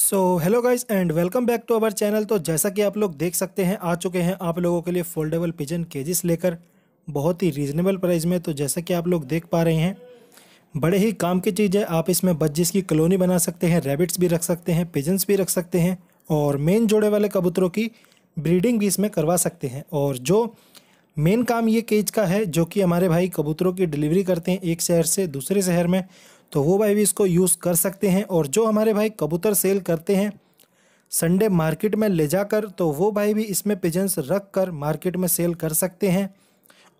so hello guys and welcome back to our channel तो जैसा कि आप लोग देख सकते हैं आ चुके हैं आप लोगों के लिए फोल्डेबल पिजन केजेस लेकर बहुत ही रीजनेबल प्राइस में तो जैसा कि आप लोग देख पा रहे हैं बड़े ही काम की चीज़ है आप इसमें बज्जिस की कलोनी बना सकते हैं रैबिट्स भी रख सकते हैं पिजन्स भी रख सकते हैं और मेन जोड़े वाले कबूतरों की ब्रीडिंग भी इसमें करवा सकते हैं और जो मेन काम ये केज का है जो कि हमारे भाई कबूतरों की डिलीवरी करते हैं एक शहर से दूसरे शहर में तो वो भाई भी इसको यूज़ कर सकते हैं और जो हमारे भाई कबूतर सेल करते हैं संडे मार्केट में ले जाकर तो वो भाई भी इसमें पिजन्स रख कर मार्केट में सेल कर सकते हैं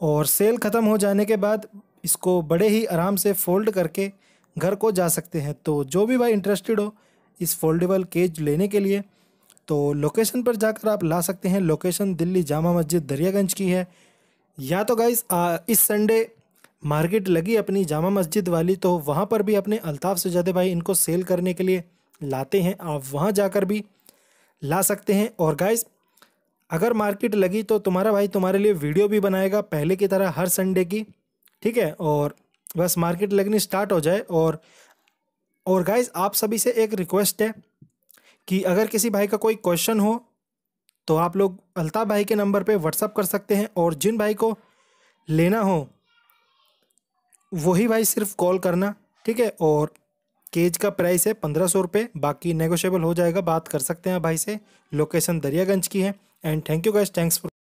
और सेल ख़त्म हो जाने के बाद इसको बड़े ही आराम से फोल्ड करके घर को जा सकते हैं तो जो भी भाई इंटरेस्टेड हो इस फोल्डेबल केज लेने के लिए तो लोकेशन पर जाकर आप ला सकते हैं लोकेशन दिल्ली जामा मस्जिद दरियागंज की है या तो गाइस इस संडे मार्केट लगी अपनी जामा मस्जिद वाली तो वहाँ पर भी अपने अल्ताफ़ सजादे भाई इनको सेल करने के लिए लाते हैं आप वहाँ जाकर भी ला सकते हैं और गाइस अगर मार्केट लगी तो तुम्हारा भाई तुम्हारे लिए वीडियो भी बनाएगा पहले की तरह हर संडे की ठीक है और बस मार्केट लगनी स्टार्ट हो जाए और और गाइस आप सभी से एक रिक्वेस्ट है कि अगर किसी भाई का कोई क्वेश्चन हो तो आप लोग अल्ताफ़ भाई के नंबर पे व्हाट्सअप कर सकते हैं और जिन भाई को लेना हो वही भाई सिर्फ कॉल करना ठीक है और केज का प्राइस है पंद्रह सौ रुपये बाकी नेगोशियबल हो जाएगा बात कर सकते हैं भाई से लोकेशन दरियागंज की है and thank you guys thanks for